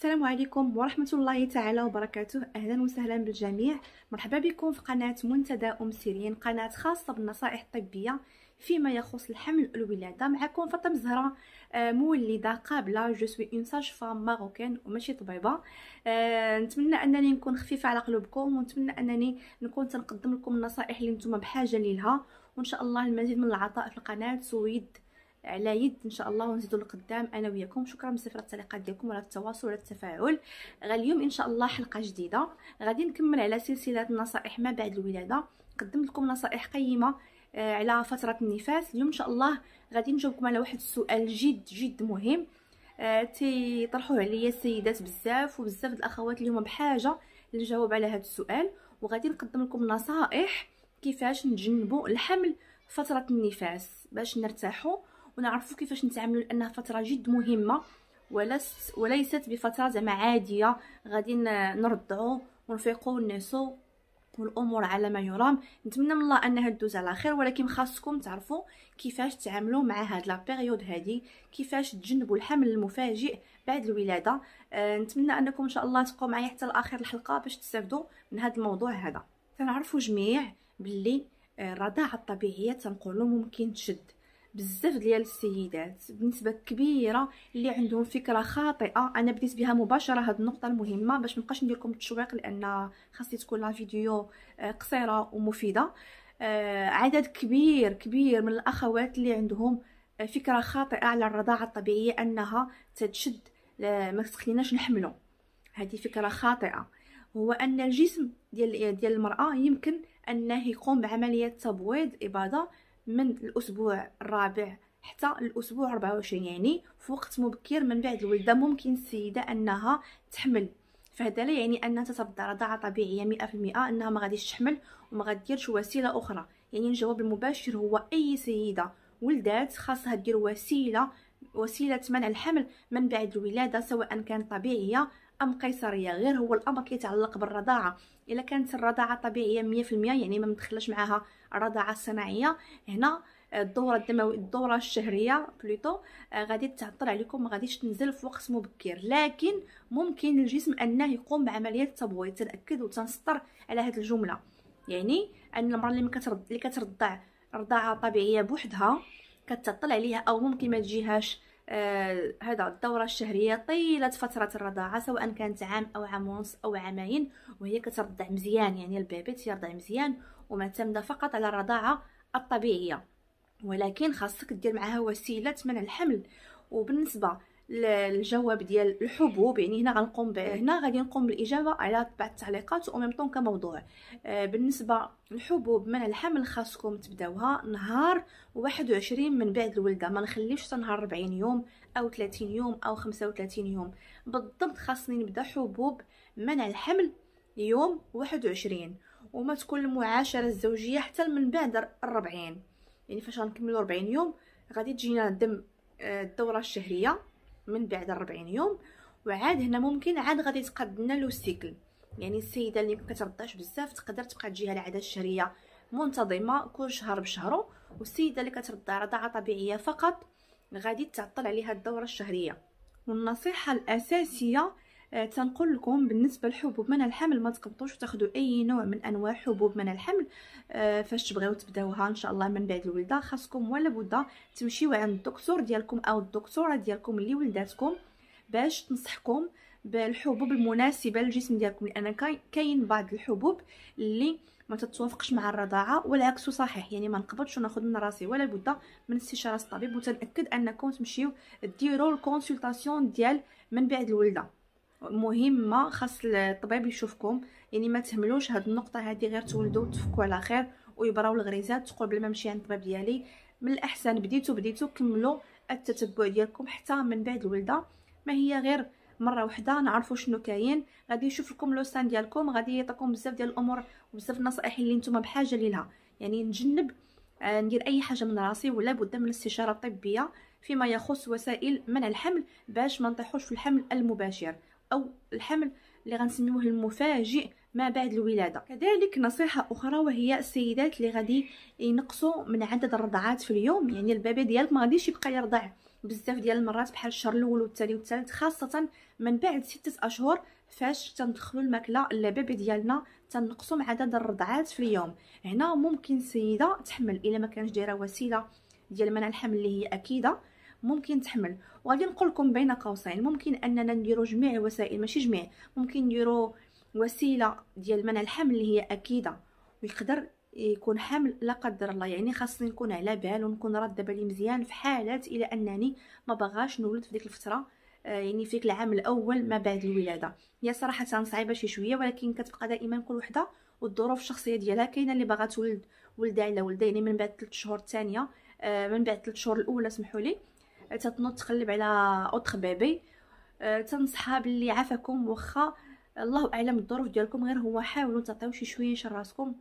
السلام عليكم ورحمة الله تعالى وبركاته أهلا وسهلا بالجميع مرحبا بكم في قناة منتدى أم سيرين قناة خاصة بالنصائح الطبية فيما يخص الحمل والولادة معكم فاطمة زهرة آه، مولدة قابلة جو سوي اون ساج فام ماروكين وماشي طبيبة آه، نتمنى أنني نكون خفيفة على قلوبكم ونتمنى أنني نكون تنقدم لكم النصائح اللي نتوما بحاجة ليها وإن شاء الله المزيد من العطاء في القناة سويد على يد ان شاء الله ونزيدوا لقدام انا وياكم شكرا بزاف على التعليقات ديالكم على التواصل وعلى التفاعل غاليوم ان شاء الله حلقه جديده غادي نكمل على سلسله النصائح ما بعد الولاده قدمت لكم نصائح قيمه آه، على فتره النفاس اليوم ان شاء الله غادي نجاوبكم على واحد السؤال جد جد مهم آه، تيطرحوه عليا السيدات بزاف وبزاف الاخوات اللي هما بحاجه للجواب على هذا السؤال وغادي نقدم لكم نصائح كيفاش نتجنبوا الحمل فتره النفاس باش نرتاحوا ونعرفوا كيفاش نتعاملوا لانها فتره جد مهمه ولست وليست بفتره زعما عاديه غادي نرضعوا ونفيقوا ونعسوا والامور على ما يرام نتمنى من الله انها تدوز على خير ولكن خاصكم تعرفوا كيفاش تتعاملوا مع هاد لا بيريود هادي كيفاش تجنبوا الحمل المفاجئ بعد الولاده أه نتمنى انكم ان شاء الله تبقوا معايا حتى لاخر الحلقه باش تستافدوا من هاد الموضوع هذا كنعرفوا جميع باللي آه، الرضاعه الطبيعيه تنقولوا ممكن تشد بزاف ديال السيدات بنسبه كبيره اللي عندهم فكره خاطئه انا بديت بها مباشره هاد النقطه المهمه باش مابقاش ندير لكم التشويق لان خاصني تكون لا فيديو آه، قصيره ومفيده آه، عدد كبير كبير من الاخوات اللي عندهم آه، فكره خاطئه على الرضاعه الطبيعيه انها تتشد ما تخليناش نحملو هذه فكره خاطئه هو ان الجسم ديال ديال المراه يمكن انه يقوم بعمليه تبويض اباضه من الاسبوع الرابع حتى الاسبوع 24 يعني في وقت مبكر من بعد الولده ممكن السيده انها تحمل فهذا لا يعني انها تتبدا رضاعه طبيعيه 100% انها ما غاديش تحمل وما غاديرش وسيله اخرى يعني الجواب المباشر هو اي سيده ولدات خاصها دير وسيله وسيله منع الحمل من بعد الولاده سواء كانت طبيعيه ام قيصريه غير هو الامر كيتعلق بالرضاعه الا كانت الرضاعه طبيعيه 100% يعني ما مدخلاش معاها رضاعه صناعيه هنا آه، الدوره الدمويه الدوره الشهريه بلوتو آه، غادي تعطل عليكم ما غاديش تنزل في وقت مبكر لكن ممكن الجسم انه يقوم بعمليه تبويض تناكد وتنسطر على هذه الجمله يعني ان المراه اللي كترضع رضاعه طبيعيه بوحدها كتعطل عليها او ممكن ما تجيهاش آه هذا الدورة الشهرية طيلة فترة الرضاعة سواء كانت عام أو عام ونص أو عامين وهي كترضع مزيان يعني البيبي تيرضع مزيان ومعتمدة فقط على الرضاعة الطبيعية ولكن خاصك دير معها وسيلة منع الحمل وبالنسبة الجواب ديال الحبوب يعني هنا غنقوم هنا غادي نقوم بالاجابه على بعض التعليقات او ميم طون كموضوع آه، بالنسبه للحبوب من الحمل خاصكم تبداوها نهار 21 من بعد الولده ما نخليوش حتى نهار 40 يوم او 30 يوم او 35 يوم بالضبط خاصني نبدا حبوب منع الحمل يوم 21 وما تكون المعاشره الزوجيه حتى من بعد 40 يعني فاش غنكملوا 40 يوم غادي تجينا دم آه، الدوره الشهريه من بعد 40 يوم وعاد هنا ممكن عاد غادي تقاد لنا لو سيكل يعني السيده اللي كترضعش بزاف تقدر تبقى تجيها العاده الشهريه منتظمه كل شهر بشهره والسيده اللي كترضع رضاعه طبيعيه فقط غادي تعطل عليها الدوره الشهريه والنصيحه الاساسيه آه، تنقول لكم بالنسبه للحبوب من الحمل ما تقبطوش وتاخذوا اي نوع من انواع حبوب من الحمل آه، فاش تبغيو تبداوها ان شاء الله من بعد الولاده خاصكم ولا بد تمشيو عند الدكتور ديالكم او الدكتوره ديالكم اللي ولداتكم باش تنصحكم بالحبوب المناسبه للجسم ديالكم لان كاين بعض الحبوب اللي ما تتوافقش مع الرضاعه والعكس صحيح يعني ما نقبضش وناخذ من راسي ولا بد من استشاره الطبيب وتنأكد انكم تمشيو ديروا الكونسلطاسيون ديال من بعد الولاده مهمه خاص الطبيب يشوفكم يعني ما تهملوش هاد النقطه هادي غير تولدوا تفكوا على خير ويبراو الغريزات تقول بلا ما نمشي عند الطبيب ديالي من الاحسن بديتو بديتو كملوا التتبع ديالكم حتى من بعد الولاده ما هي غير مره وحده نعرفوا شنو كاين غادي يشوف لكم لو سان ديالكم غادي يعطيكم بزاف ديال الامور وبزاف النصائح اللي نتوما بحاجه ليها يعني نجنب آه، ندير اي حاجه من راسي ولا بد من الاستشاره الطبيه فيما يخص وسائل منع الحمل باش ما نطيحوش في الحمل المباشر او الحمل اللي غنسميوه المفاجئ ما بعد الولادة كذلك نصيحة أخرى وهي السيدات اللي غادي ينقصوا من عدد الرضعات في اليوم يعني البيبي ديالك ما غاديش يبقى يرضع بزاف ديال المرات بحال الشهر الاول والثاني والثالث خاصه من بعد ستة اشهر فاش تندخلوا الماكله للبيبي ديالنا تنقصوا من عدد الرضعات في اليوم هنا ممكن السيده تحمل الا ما كانش دايره وسيله ديال منع الحمل اللي هي اكيده ممكن تحمل وغادي نقول لكم بين قوسين ممكن اننا نديرو جميع الوسائل ماشي جميع ممكن نديرو وسيله ديال منع الحمل اللي هي اكيده ويقدر يكون حمل لا قدر الله يعني خاصني نكون على بال ونكون راد بالي مزيان في حالات الى انني ما بغاش نولد في ديك الفتره آه، يعني فيك العام الاول ما بعد الولاده هي صراحه صعيبه شي شويه ولكن كتبقى دائما كل وحده والظروف الشخصيه ديالها كاينه اللي باغا تولد ولدها على ولدها يعني من بعد 3 شهور الثانيه آه، من بعد 3 شهور الاولى سمحوا لي تتنوض تقلب على اوتر بيبي أه، تنصحها باللي عافاكم واخا الله اعلم الظروف ديالكم غير هو حاولوا تعطيو شي شويه لراسكم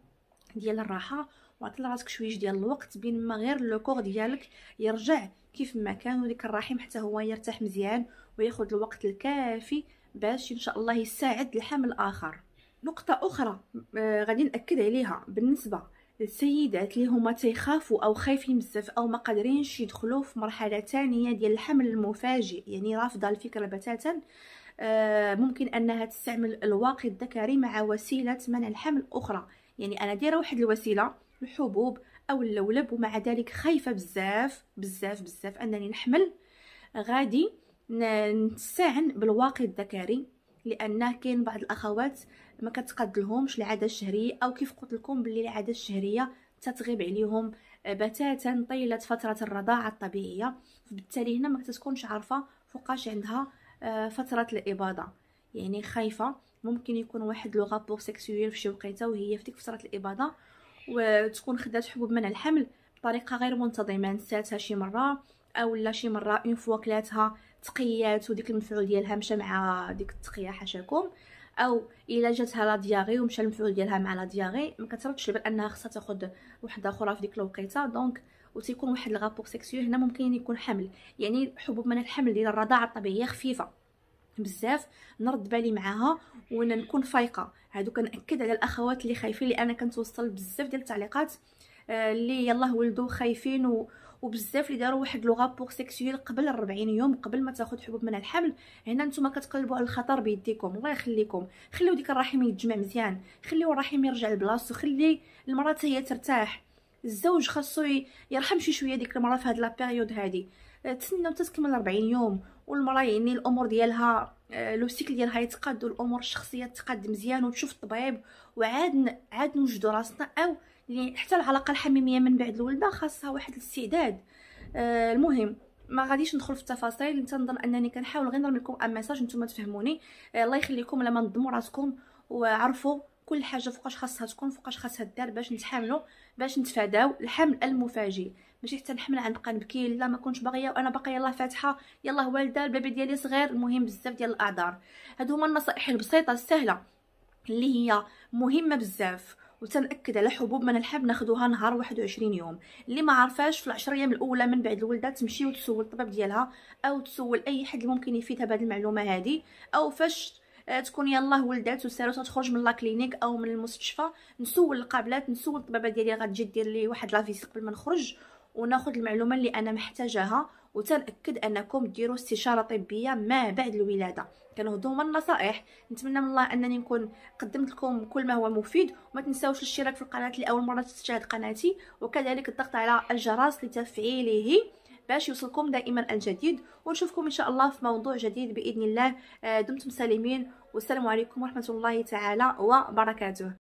ديال الراحه وعطي لراسك شويه ديال الوقت بين ما غير لو كور ديالك يرجع كيف ما كان وديك الرحم حتى هو يرتاح مزيان وياخذ الوقت الكافي باش ان شاء الله يساعد الحمل الاخر نقطه اخرى أه، غادي ناكد عليها بالنسبه السيدات اللي هما تيخافوا او خايفين بزاف او ما قادرينش يدخلوا في مرحله ثانيه ديال الحمل المفاجئ يعني رافضه الفكره بتاتا آه، ممكن انها تستعمل الواقي الذكري مع وسيله منع الحمل اخرى يعني انا دايره واحد الوسيله الحبوب او اللولب ومع ذلك خايفه بزاف بزاف بزاف انني نحمل غادي نستعن بالواقي الذكري لانه كاين بعض الاخوات ما كتقاد العاده الشهريه او كيف قلت لكم باللي العاده الشهريه تتغيب عليهم آه، بتاتا طيله فتره الرضاعه الطبيعيه فبالتالي هنا ما كتكونش عارفه فوقاش عندها آه، فتره الاباضه يعني خايفه ممكن يكون واحد لو غابور سيكسيويل فشي وقيته وهي في ديك فتره الاباضه وتكون خدات حبوب منع الحمل بطريقه غير منتظمه نساتها شي مره اولا شي مره اون فوا كلاتها تقيات وديك المفعول ديالها مشى مع ديك التقيه حاشاكم او الا جاتها لا دياغي ومشى المفعول ديالها مع لا دياغي ما كتردش البال انها خصها تاخذ وحده اخرى في ديك الوقيته دونك وتيكون واحد الغابور سيكسيو هنا ممكن يكون حمل يعني حبوب من الحمل ديال الرضاعه الطبيعيه خفيفه بزاف نرد بالي معاها وانا نكون فايقه هادو كنأكد على الاخوات اللي خايفين لان كنتوصل بزاف ديال التعليقات آه، اللي يلاه ولدو خايفين و... وبزاف اللي داروا واحد غابور سيكسييل قبل 40 يوم قبل ما تاخذ حبوب من الحمل هنا نتوما كتقلبوا على الخطر بيديكم الله يخليكم خليو ديك الرحم يتجمع مزيان خليو الرحم يرجع لبلاصتو خلي المراه هي ترتاح الزوج خاصو يرحم شي شويه ديك المراه في هاد لا بيريود هادي أه، تسناو تكمل 40 يوم والمراه يعني الامور ديالها أه، لو سيكل ديالها يتقاد والامور الشخصيه تقاد مزيان وتشوف الطبيب وعاد عاد نوجدوا راسنا او يعني حتى العلاقه الحميميه من بعد الولده خاصها واحد الاستعداد آه المهم ما غاديش ندخل في التفاصيل نظن انني كنحاول غير نرمي لكم ان ميساج نتوما تفهموني آه الله يخليكم لما نظموا راسكم وعرفوا كل حاجه فوقاش خاصها تكون فوقاش خاصها دار باش نتحاملوا باش نتفاداو الحمل المفاجئ ماشي حتى نحمل غنبقى نبكي لا ما كنتش باغيه وانا باقا يلاه فاتحه يلاه والده البيبي ديالي صغير المهم بزاف ديال الاعذار هادو هما النصائح البسيطه السهله اللي هي مهمه بزاف وتنأكد على حبوب من الحب ناخذوها نهار 21 يوم اللي ما عرفاش في العشر ايام الاولى من بعد الولده تمشي وتسول الطبيب ديالها او تسول اي حد ممكن يفيدها بهذه المعلومه هذه او فاش آه، تكون يلا ولدات وسارات تخرج من لاكلينيك او من المستشفى نسول القابلات نسول الطبيبه ديالي غتجي دير لي واحد لافيز قبل ما نخرج وناخذ المعلومه اللي انا محتاجاها وتنأكد انكم ديروا استشاره طبيه ما بعد الولاده كنهضوا هما النصائح نتمنى من الله انني نكون قدمت لكم كل ما هو مفيد وما تنساوش الاشتراك في القناه لاول مره تشاهد قناتي وكذلك الضغط على الجرس لتفعيله باش يوصلكم دائما الجديد ونشوفكم ان شاء الله في موضوع جديد باذن الله آه، دمتم سالمين والسلام عليكم ورحمه الله تعالى وبركاته